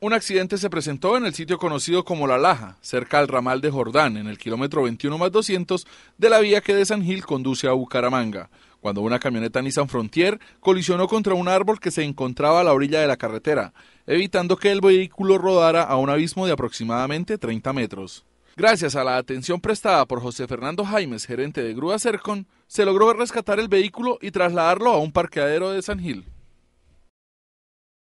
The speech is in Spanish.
Un accidente se presentó en el sitio conocido como La Laja, cerca al ramal de Jordán, en el kilómetro 21 más 200 de la vía que de San Gil conduce a Bucaramanga, cuando una camioneta Nissan Frontier colisionó contra un árbol que se encontraba a la orilla de la carretera, evitando que el vehículo rodara a un abismo de aproximadamente 30 metros. Gracias a la atención prestada por José Fernando Jaimes, gerente de Grúa Cercon, se logró rescatar el vehículo y trasladarlo a un parqueadero de San Gil.